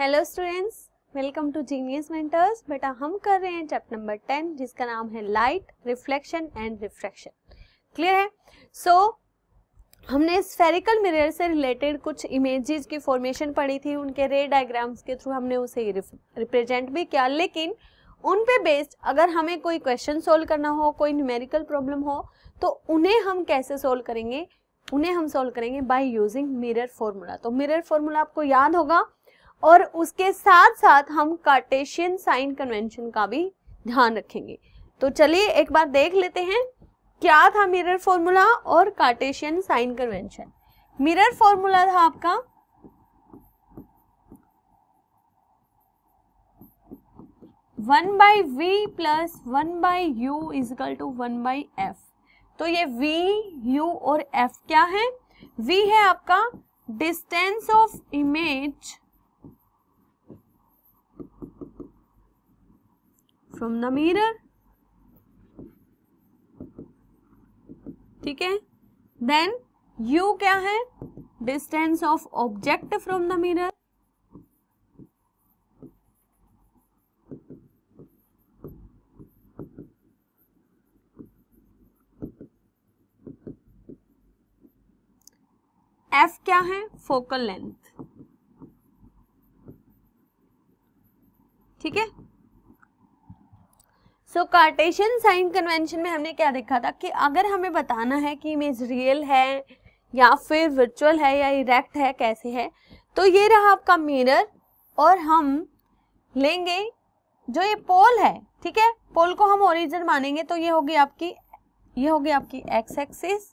Hello students welcome to genius mentors बेटा हम कर रहे हैं चैप्टर नंबर टेन जिसका नाम है light reflection and refraction clear है सो so, हमने स्फेरिकल मिरर से रिलेटेड कुछ इमेजेस की फॉर्मेशन पढ़ी थी उनके रे डायग्राम्स के थ्रू हमने उसे रिप्रेजेंट भी किया लेकिन उन पे बेस्ड अगर हमें कोई क्वेश्चन सोल्व करना हो कोई न्यूमेरिकल प्रॉब्लम हो तो उन्हें हम कैसे सोल्व करेंगे उन्हें हम सोल्व करेंगे बाय यूजिंग मिरर फॉर्मूला तो मिरर फॉर्मूला आपको याद होगा और उसके साथ साथ हम कार्टेशियन साइन कन्वेंशन का भी ध्यान रखेंगे तो चलिए एक बार देख लेते हैं क्या था मिरर फॉर्मूला और Cartesian sign convention mirror formula था आपका one by v plus one by u is equal to one by f तो ये वी यू और एफ क्या है वी है आपका distance of image from the mirror ठीक है देन यू क्या है distance of object from the mirror f क्या है फोकल लेंथ ठीक है सो कार्टेशियन साइन कन्वेंशन में हमने क्या देखा था कि अगर हमें बताना है कि इमेज रियल है या फिर वर्चुअल है या इरेक्ट है कैसे है तो ये रहा आपका मिरर और हम लेंगे जो ये पोल है ठीक है पोल को हम ओरिजिन मानेंगे तो ये होगी आपकी ये होगी आपकी एक्स एक्सिस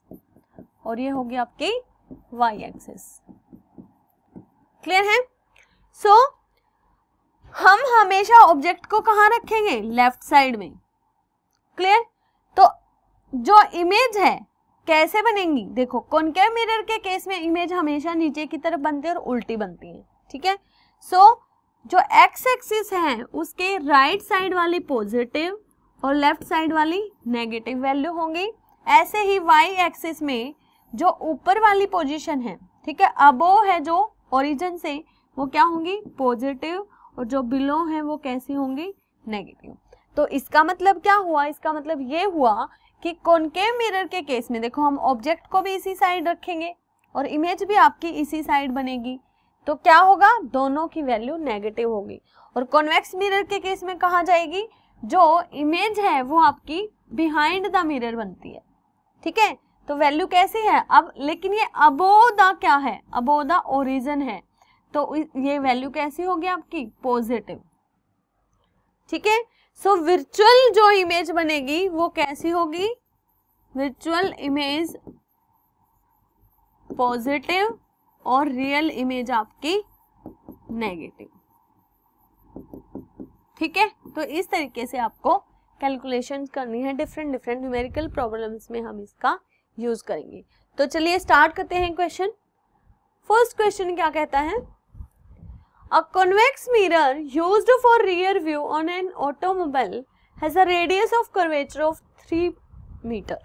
और ये होगी आपकी वाई एक्सिस क्लियर है सो so, हम हमेशा ऑब्जेक्ट को कहाँ रखेंगे लेफ्ट साइड में क्लियर तो जो इमेज है कैसे बनेंगी देखो कॉन्केव मिरर के केस में इमेज हमेशा नीचे की तरफ बनती है और उल्टी बनती है ठीक है सो so, जो एक्स एक्सिस है उसके राइट साइड वाली पॉजिटिव और लेफ्ट साइड वाली नेगेटिव वैल्यू होंगी ऐसे ही वाई एक्सिस में जो ऊपर वाली पोजीशन है ठीक है अबो है जो ओरिजिन से वो क्या होंगी पॉजिटिव और जो बिलो हैं वो कैसी होंगी नेगेटिव तो इसका मतलब क्या हुआ इसका मतलब ये हुआ कि कॉनकेव मिरर के केस में देखो हम ऑब्जेक्ट को भी इसी साइड रखेंगे और इमेज भी आपकी इसी साइड बनेगी तो क्या होगा दोनों की वैल्यू नेगेटिव होगी और कॉन्वेक्स मिरर के केस में कहा जाएगी जो इमेज है वो आपकी बिहाइंड द मिरर बनती है ठीक है तो वैल्यू कैसी है अब लेकिन ये अबो द क्या है अबो द ओरिजन है तो ये वैल्यू कैसी होगी आपकी पॉजिटिव ठीक है सो वर्चुअल जो इमेज बनेगी वो कैसी होगी वर्चुअल इमेज पॉजिटिव और रियल इमेज आपकी नेगेटिव ठीक है तो इस तरीके से आपको कैलकुलेशन करनी है डिफरेंट डिफरेंट न्यूमेरिकल प्रॉब्लम्स में हम इसका यूज करेंगे तो चलिए स्टार्ट करते हैं क्वेश्चन फर्स्ट क्वेश्चन क्या कहता है A convex mirror used for rear view on an automobile has a radius of curvature of 3 meter.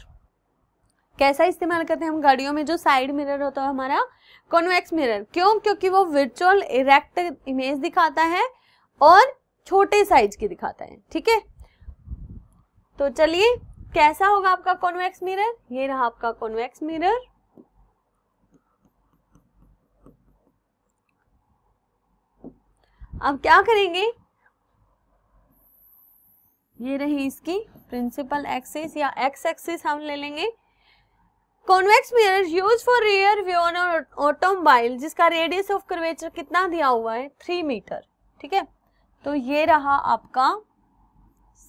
कैसा इस्तेमाल करते हैं हम गाड़ियों में जो साइड मिरर होता है हमारा कॉन्वेक्स मिरर क्यों क्योंकि वो वर्चुअल इरेक्ट इमेज दिखाता है और छोटे साइज की दिखाता है ठीक है तो चलिए कैसा होगा आपका कॉन्वेक्स मिरर ये रहा आपका कॉन्वेक्स मिरर अब क्या करेंगे ये रही इसकी प्रिंसिपल एक्सिस या एक्स एक्सिस हम ले लेंगे convex mirror use for rear view on automobile जिसका रेडियस ऑफ कर्वेचर कितना दिया हुआ है थ्री मीटर ठीक है तो ये रहा आपका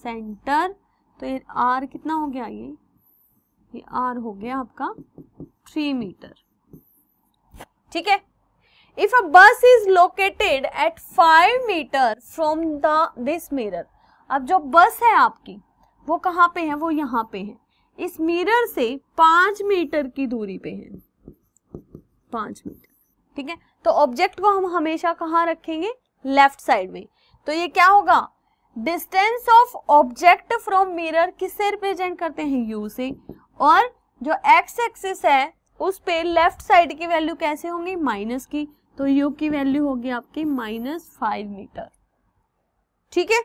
सेंटर तो ये आर कितना हो गया ये ये आर हो गया आपका थ्री मीटर ठीक है if a bus is located at 5 meter from the this mirror अब जो बस है आपकी वो कहाँ पे है वो यहाँ पे है इस मिरर से पांच मीटर की दूरी पे है पांच मीटर ठीक है तो ऑब्जेक्ट को हम हमेशा कहाँ रखेंगे लेफ्ट साइड में तो ये क्या होगा distance of object from mirror किससे रिप्रेजेंट करते हैं यू से और जो एक्स एक्सिस है उस पे लेफ्ट साइड की वैल्यू कैसे होंगी माइनस की तो यू की वैल्यू होगी आपकी माइनस फाइव मीटर ठीक है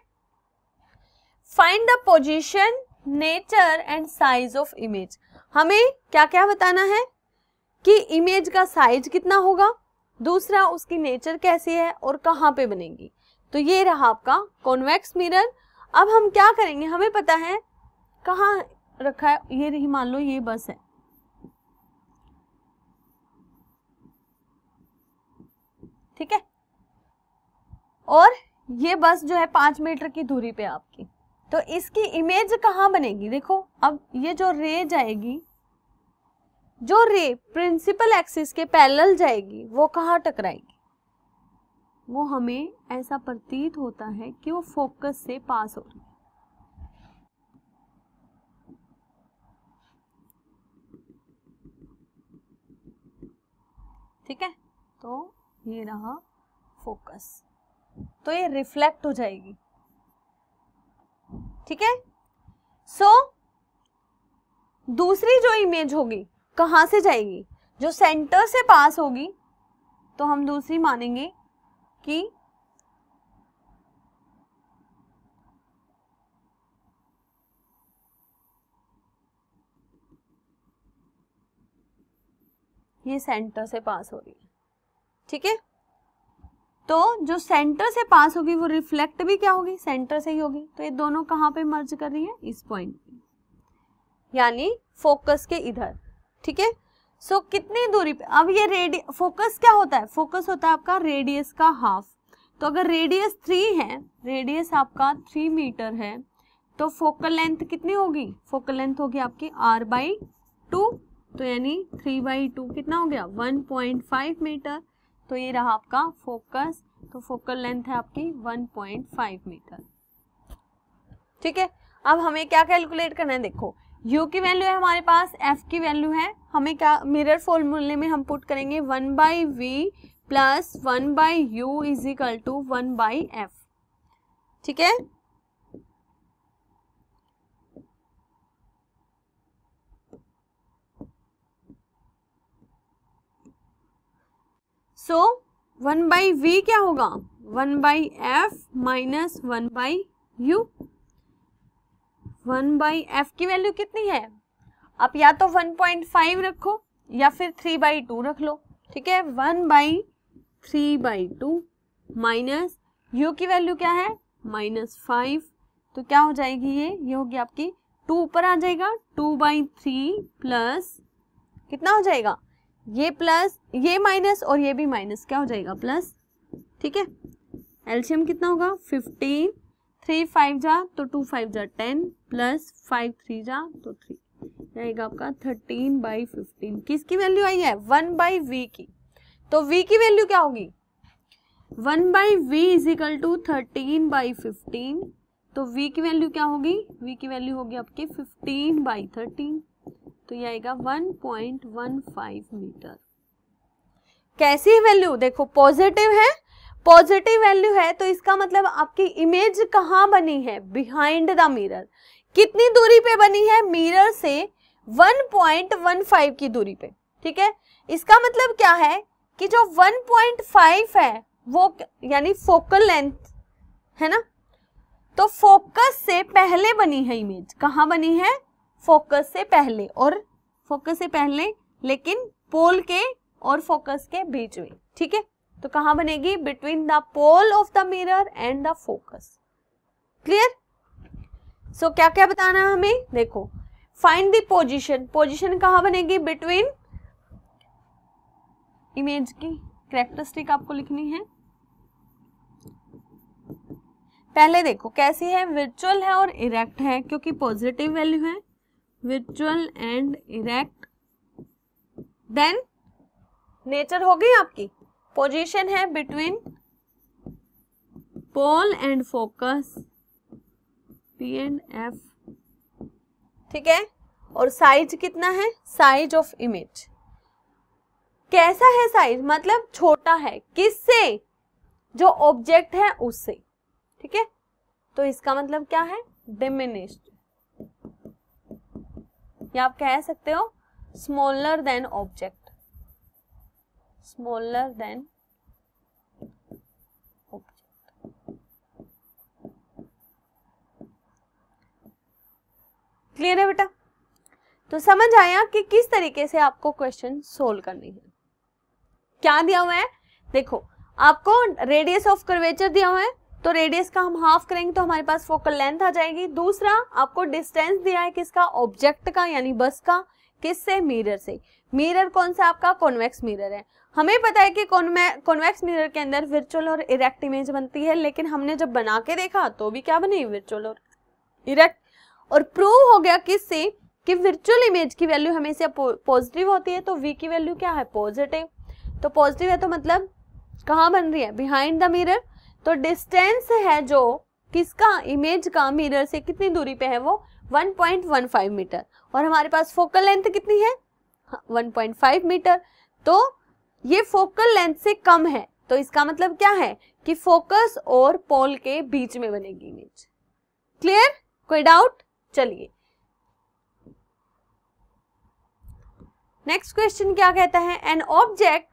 find the position nature and size of image हमें क्या क्या बताना है कि इमेज का साइज कितना होगा दूसरा उसकी नेचर कैसी है और कहाँ पे बनेगी तो ये रहा आपका कॉन्वेक्स मिरर अब हम क्या करेंगे हमें पता है कहाँ रखा है ये रही मान लो ये बस है ठीक है और ये बस जो है पांच मीटर की दूरी पे आपकी तो इसकी इमेज कहाँ बनेगी देखो अब ये जो रे जाएगी जो रे प्रिंसिपल एक्सिस के पैरेलल जाएगी वो कहाँ टकराएगी वो हमें ऐसा प्रतीत होता है कि वो फोकस से पास हो रही है ठीक है तो ये रहा फोकस तो ये रिफ्लेक्ट हो जाएगी ठीक है सो दूसरी जो इमेज होगी कहां से जाएगी जो सेंटर से पास होगी तो हम दूसरी मानेंगे कि ये सेंटर से पास हो रही है ठीक है तो जो सेंटर से पास होगी वो रिफ्लेक्ट भी क्या होगी सेंटर से ही होगी तो ये दोनों कहाँ पे मर्ज कर रही है इस पॉइंट पे यानी फोकस के इधर ठीक है सो कितनी दूरी पे अब ये रेडियस फोकस क्या होता है फोकस होता है आपका रेडियस का हाफ तो अगर रेडियस थ्री है रेडियस आपका थ्री मीटर है तो फोकल लेंथ कितनी होगी फोकल लेंथ होगी आपकी आर बाई टू तो यानी थ्री बाई टू कितना हो गया वन पॉइंट फाइव मीटर तो ये रहा आपका फोकस तो फोकल लेंथ है आपकी 1.5 मीटर ठीक है अब हमें क्या कैलकुलेट करना है देखो यू की वैल्यू है हमारे पास एफ की वैल्यू है हमें क्या मिरर फॉर्मूले में हम पुट करेंगे one by v plus one by u is equal to one by f ठीक है सो वन बाई वी क्या होगा one by f minus one by u one by f की वैल्यू कितनी है आप या तो वन पॉइंट फाइव रखो या फिर थ्री बाई टू रख लो ठीक है one by three by two minus u की वैल्यू क्या है माइनस फाइव तो क्या हो जाएगी ये ये होगी आपकी टू ऊपर आ जाएगा टू बाई थ्री प्लस कितना हो जाएगा ये प्लस ये माइनस और ये भी माइनस क्या हो जाएगा प्लस ठीक है एल्शियम कितना होगा फिफ्टीन थ्री फाइव जा तो टू फाइव जा टेन प्लस फाइव थ्री जा तो थ्री आएगा आपका थर्टीन बाई फिफ्टीन किसकी वैल्यू आई है वन बाई वी की तो वी की वैल्यू क्या होगी one by v is equal to thirteen by fifteen तो वी की वैल्यू क्या होगी वी की वैल्यू होगी आपकी फिफ्टीन बाई थर्टीन तो ये आएगा 1.15 मीटर कैसी वैल्यू देखो पॉजिटिव है पॉजिटिव वैल्यू है तो इसका मतलब आपकी इमेज कहाँ बनी है बिहाइंड द मिरर कितनी दूरी पे बनी है मिरर से 1.15 की दूरी पे ठीक है इसका मतलब क्या है कि जो 1.5 है वो यानी फोकल लेंथ है ना तो फोकस से पहले बनी है इमेज कहाँ बनी है फोकस से पहले और फोकस से पहले लेकिन पोल के और फोकस के बीच में ठीक है तो कहा बनेगी between the pole of the mirror and the focus clear so क्या क्या बताना है हमें देखो फाइंड द पोजिशन पोजिशन कहा बनेगी बिटवीन इमेज की करेक्टरिस्टिक आपको लिखनी है पहले देखो कैसी है वर्चुअल है और इरेक्ट है क्योंकि पॉजिटिव वैल्यू है विचुअल एंड इरेक्ट देन नेचर हो गई आपकी पोजीशन है between pole and focus P and F ठीक है और साइज कितना है साइज ऑफ इमेज कैसा है साइज मतलब छोटा है किससे जो ऑब्जेक्ट है उससे ठीक है तो इसका मतलब क्या है डिमिनिश्ड या आप कह सकते हो smaller than object smaller than object clear है बेटा तो समझ आया कि किस तरीके से आपको क्वेश्चन सोल्व करनी है क्या दिया हुआ है देखो आपको रेडियस ऑफ कर्वेचर दिया हुआ है तो रेडियस का हम हाफ करेंगे तो हमारे पास फोकल लेंथ आ जाएगी दूसरा आपको डिस्टेंस दिया है किसका ऑब्जेक्ट का यानी बस का किससे मिरर से मिरर कौन सा आपका कॉन्वेक्स मिरर है हमें पता है कि कॉन्वेक्स मिरर के अंदर वर्चुअल और इरेक्ट इमेज बनती है लेकिन हमने जब बना के देखा तो भी क्या बनी वर्चुअल और इरेक्ट और प्रूव हो गया किससे कि वर्चुअल इमेज की वैल्यू हमेशा पॉजिटिव होती है तो वी की वैल्यू क्या है पॉजिटिव तो पॉजिटिव है तो मतलब कहाँ बन रही है बिहाइंड द मिरर तो डिस्टेंस है जो किसका इमेज का मिरर से कितनी दूरी पे है वो 1.15 मीटर और हमारे पास फोकल लेंथ कितनी है 1.5 मीटर तो ये फोकल लेंथ से कम है तो इसका मतलब क्या है कि फोकस और पोल के बीच में बनेगी इमेज क्लियर कोई डाउट चलिए नेक्स्ट क्वेश्चन क्या कहता है an object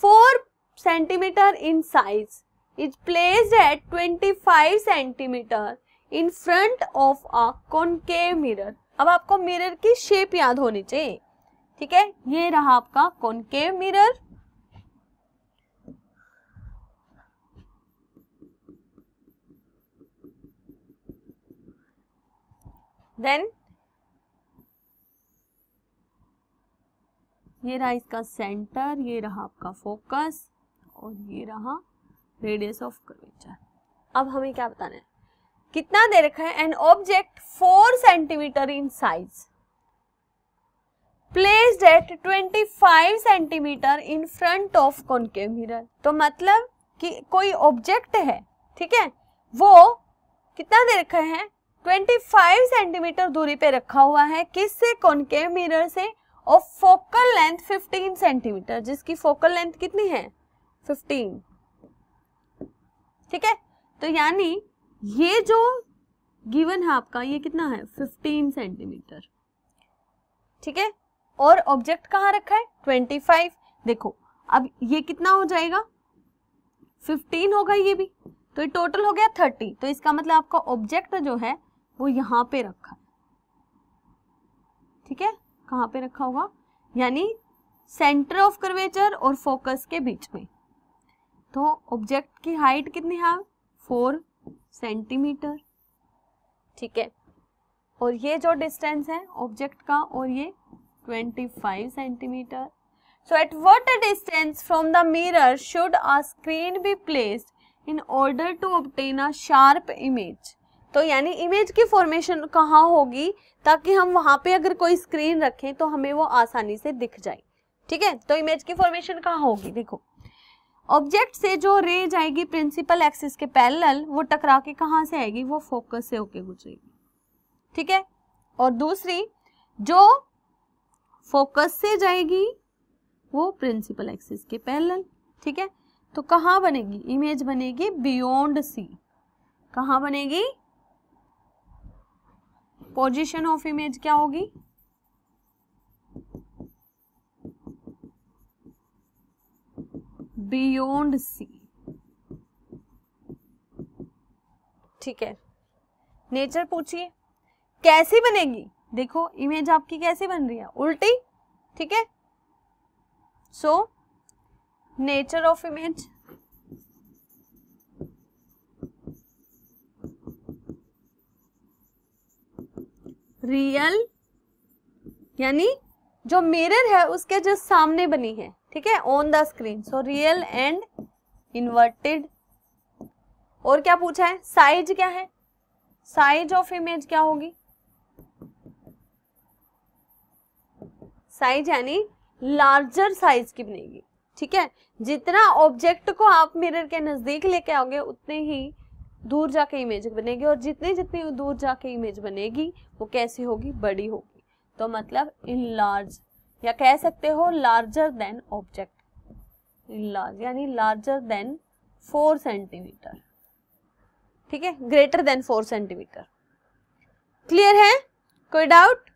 four centimetre in size is placed at 25 centimetre in front of a concave mirror अब आपको मिरर की शेप याद होनी चाहिए ठीक है ये रहा आपका कॉनकेव मिरर देन ये रहा इसका सेंटर ये रहा आपका फोकस और ये रहा रेडियस ऑफ कर्वेचर अब हमें क्या बताना है कितना दे रखा है an object four centimetre in size placed at 25 centimetre in front of concave mirror तो मतलब कि कोई ऑब्जेक्ट है ठीक है वो कितना दे रखा है 25 सेंटीमीटर दूरी पे रखा हुआ है किससे कॉन्केव मिरर से और फोकल लेंथ 15 सेंटीमीटर जिसकी फोकल लेंथ कितनी है 15 ठीक है तो यानी ये जो गिवन है आपका ये कितना है 15 सेंटीमीटर ठीक है और ऑब्जेक्ट कहाँ रखा है 25 देखो अब ये कितना हो जाएगा 15 होगा ये भी तो ये टोटल हो गया 30 तो इसका मतलब आपका ऑब्जेक्ट जो है वो यहाँ पे रखा है ठीक है कहाँ पे रखा होगा यानी सेंटर ऑफ कर्वेचर और फोकस के बीच में तो ऑब्जेक्ट की हाइट कितनी है फोर सेंटीमीटर ठीक है और ये जो डिस्टेंस है ऑब्जेक्ट का और ये five centimetre so at what distance from the mirror should a screen be placed in order to obtain a sharp image तो यानी इमेज की फॉर्मेशन कहाँ होगी ताकि हम वहां पे अगर कोई स्क्रीन रखें तो हमें वो आसानी से दिख जाए ठीक है तो इमेज की फॉर्मेशन कहाँ होगी देखो ऑब्जेक्ट से जो रे जाएगी प्रिंसिपल एक्सिस के पैरेलल वो टकरा के कहाँ से आएगी वो फोकस से होके गुजरेगी ठीक है और दूसरी जो फोकस से जाएगी वो प्रिंसिपल एक्सिस के पैरेलल ठीक है तो कहाँ बनेगी इमेज बनेगी बियॉन्ड सी कहाँ बनेगी पोजीशन ऑफ इमेज क्या होगी बियॉन्ड सी ठीक है नेचर पूछिए कैसी बनेगी देखो इमेज आपकी कैसी बन रही है उल्टी ठीक है so nature of image real यानी जो मिरर है उसके जस्ट सामने बनी है ठीक है on the screen so real and inverted और क्या पूछा है साइज क्या है साइज ऑफ इमेज क्या होगी साइज यानी लार्जर साइज की बनेगी ठीक है जितना ऑब्जेक्ट को आप मिरर के नजदीक लेके आओगे उतने ही दूर जाके इमेज बनेगी और जितनी जितनी दूर जाके इमेज बनेगी वो कैसी होगी बड़ी होगी तो मतलब इन लार्ज या कह सकते हो लार्जर देन ऑब्जेक्ट लार्ज यानी लार्जर देन फोर सेंटीमीटर ठीक है greater than four centimetre clear है कोई डाउट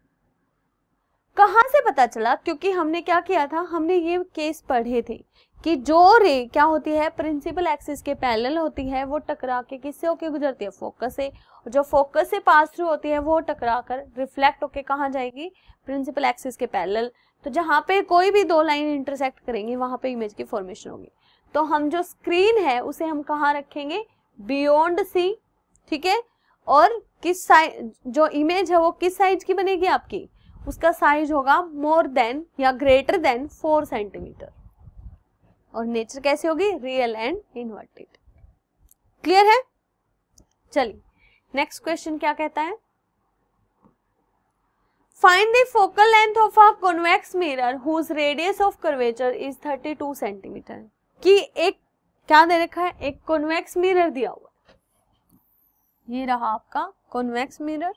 कहा से पता चला क्योंकि हमने क्या किया था हमने ये केस पढ़े थे कि जो रे क्या होती है प्रिंसिपल एक्सिस के पैरेलल होती है वो टकरा के किससे होके गुजरती है फोकस से जो फोकस से पास थ्रू होती है वो टकरा कर रिफ्लेक्ट होके कहाँ जाएगी प्रिंसिपल एक्सिस के पैरेलल तो जहाँ पे कोई भी दो लाइन इंटरसेक्ट करेंगे वहाँ पे इमेज की फॉर्मेशन होगी तो हम जो स्क्रीन है उसे हम कहाँ रखेंगे बियॉन्ड सी ठीक है और किस साइज जो इमेज है वो किस साइज की बनेगी आपकी उसका साइज होगा मोर देन या ग्रेटर देन फोर सेंटीमीटर और नेचर कैसे होगी रियल एंड इनवर्टेड क्लियर है चलिए नेक्स्ट क्वेश्चन क्या कहता है find the focal length of a convex mirror whose radius of curvature is 32 centimetre कि एक क्या दे रखा है एक कॉन्वेक्स मिरर दिया हुआ ये रहा आपका कॉन्वेक्स मिरर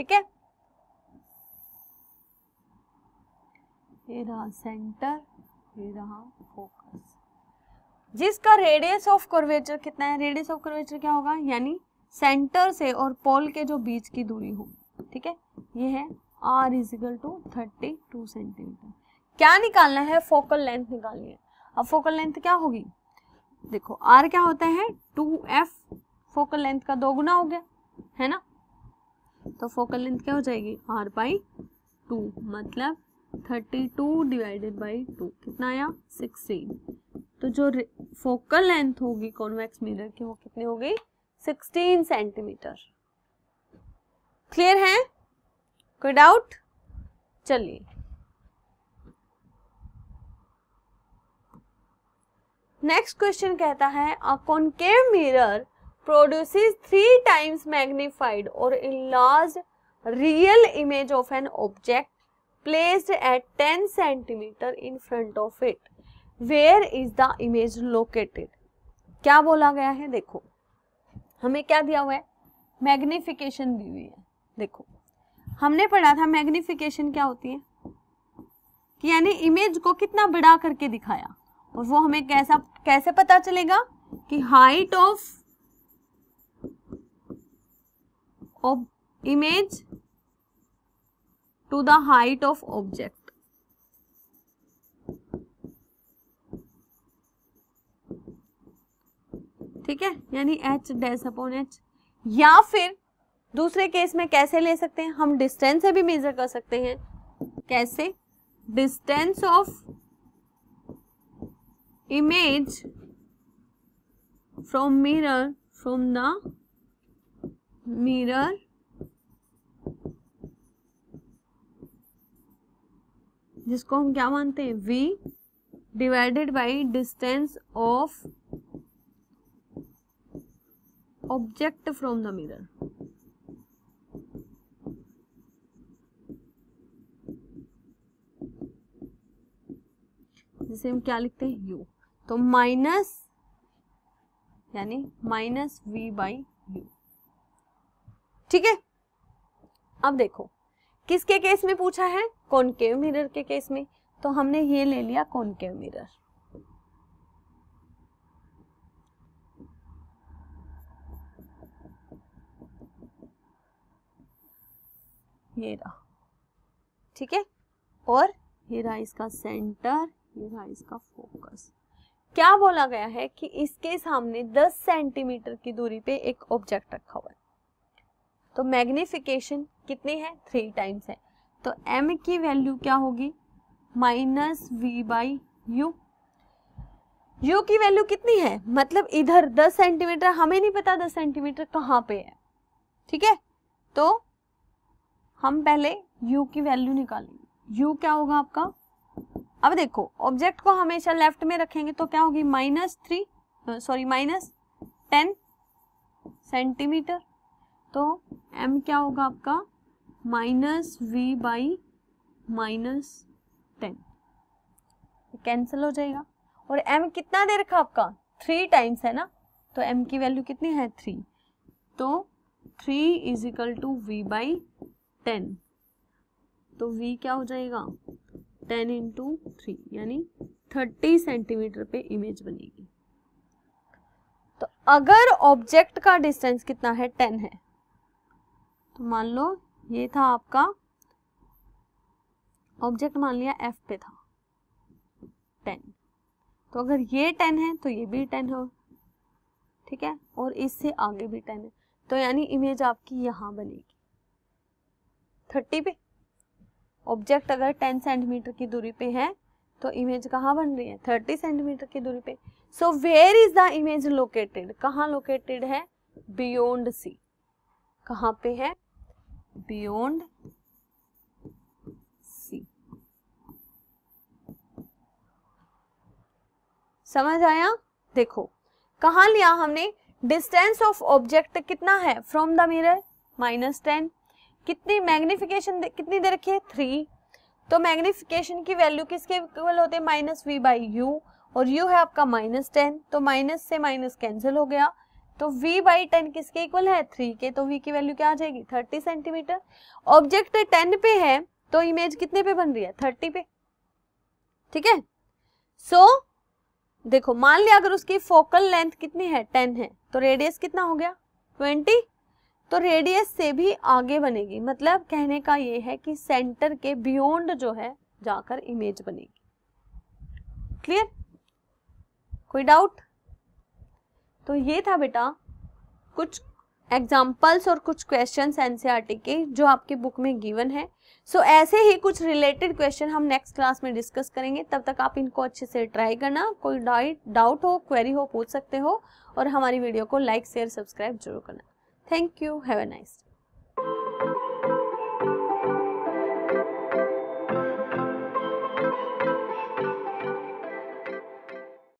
ठीक है ये रहा सेंटर ये रहा फोकस जिसका रेडियस ऑफ कर्वेचर कितना है रेडियस ऑफ कर्वेचर क्या होगा यानी सेंटर से और पोल के जो बीच की दूरी हो ठीक है ये है R is equal to thirty two centimetre क्या निकालना है फोकल लेंथ निकालनी है अब फोकल लेंथ क्या होगी देखो आर क्या होता है टू एफ फोकल लेंथ का दो गुना हो गया है ना तो फोकल लेंथ क्या हो जाएगी आर बाई टू मतलब thirty two divided by two कितना आया सिक्सटीन तो जो फोकल लेंथ होगी कॉन्वेक्स मिरर की वो कितनी होगी सिक्सटीन सेंटीमीटर क्लियर है कोई डाउट चलिए नेक्स्ट क्वेश्चन कहता है a concave mirror produces three times magnified or enlarged real image of an object placed at 10 centimeter in front of it. Where is the image located? क्या बोला गया है देखो हमें क्या दिया हुआ है मैग्निफिकेशन दी हुई है देखो हमने पढ़ा था मैग्निफिकेशन क्या होती है कि यानी इमेज को कितना बड़ा करके दिखाया और वो हमें कैसा कैसे पता चलेगा कि height of of image to the height of object ठीक है यानी एच डैश अपॉन एच या फिर दूसरे केस में कैसे ले सकते हैं हम डिस्टेंस से भी मेजर कर सकते हैं कैसे distance of image from mirror from the mirror जिसको हम क्या मानते हैं v divided by distance of object from the mirror जिसे हम क्या लिखते हैं u तो माइनस यानी माइनस वी बाई यू ठीक है अब देखो किसके केस में पूछा है कॉनकेव मिरर के केस में तो हमने ये ले लिया कॉनकेव मिरर ये रहा ठीक है और ये रहा इसका सेंटर ये रहा इसका फोकस क्या बोला गया है कि इसके सामने 10 सेंटीमीटर की दूरी पे एक ऑब्जेक्ट रखा हुआ है तो मैग्निफिकेशन कितने हैं थ्री टाइम्स है तो एम की वैल्यू क्या होगी minus v by u u की वैल्यू कितनी है मतलब इधर 10 सेंटीमीटर हमें नहीं पता 10 सेंटीमीटर कहाँ पे है ठीक है तो हम पहले u की वैल्यू निकालेंगे u क्या होगा आपका अब देखो ऑब्जेक्ट को हमेशा लेफ्ट में रखेंगे तो क्या होगी minus three sorry minus ten centimetre तो एम क्या होगा आपका minus v by minus ten cancel हो जाएगा और एम कितना दे रखा आपका थ्री टाइम्स है ना तो एम की वैल्यू कितनी है थ्री तो three is equal to v by ten तो वी क्या हो जाएगा टेन इंटू थ्री यानी थर्टी सेंटीमीटर पे इमेज बनेगी तो अगर ऑब्जेक्ट का डिस्टेंस कितना है टेन है तो मान लो ये था आपका ऑब्जेक्ट मान लिया एफ पे था टेन तो अगर ये टेन है तो ये भी टेन हो ठीक है और इससे आगे भी टेन है तो यानी इमेज आपकी यहां बनेगी थर्टी पे ऑब्जेक्ट अगर टेन सेंटीमीटर की दूरी पे है तो इमेज कहाँ बन रही है थर्टी सेंटीमीटर की दूरी पे so where is the image located कहाँ लोकेटेड है बियॉन्ड सी कहाँ पे है beyond c समझ आया देखो कहा लिया हमने डिस्टेंस ऑफ ऑब्जेक्ट कितना है from the mirror minus ten कितनी मैग्निफिकेशन कितनी दे रखी है थ्री तो मैग्निफिकेशन की वैल्यू किसके इक्वल होते हैं माइनस वी बाई यू और यू है आपका माइनस टेन तो माइनस से माइनस कैंसिल हो गया तो v बाई टेन किसके इक्वल है थ्री के तो v की वैल्यू क्या आ जाएगी थर्टी सेंटीमीटर ऑब्जेक्ट टेन पे है तो इमेज कितने पे बन रही है थर्टी पे ठीक है सो देखो मान लिया अगर उसकी फोकल लेंथ कितनी है टेन है तो रेडियस कितना हो गया ट्वेंटी तो रेडियस से भी आगे बनेगी मतलब कहने का ये है कि सेंटर के बियॉन्ड जो है जाकर इमेज बनेगी क्लियर कोई डाउट तो ये था बेटा कुछ एग्जाम्पल्स और कुछ क्वेश्चंस एनसीईआरटी e के जो आपके बुक में गिवन है सो so, ऐसे ही कुछ रिलेटेड क्वेश्चन हम नेक्स्ट क्लास में डिस्कस करेंगे तब तक आप इनको अच्छे से ट्राई करना कोई डाउट हो क्वेरी हो पूछ सकते हो और हमारी वीडियो को लाइक शेयर सब्सक्राइब जरूर करना thank you have a nice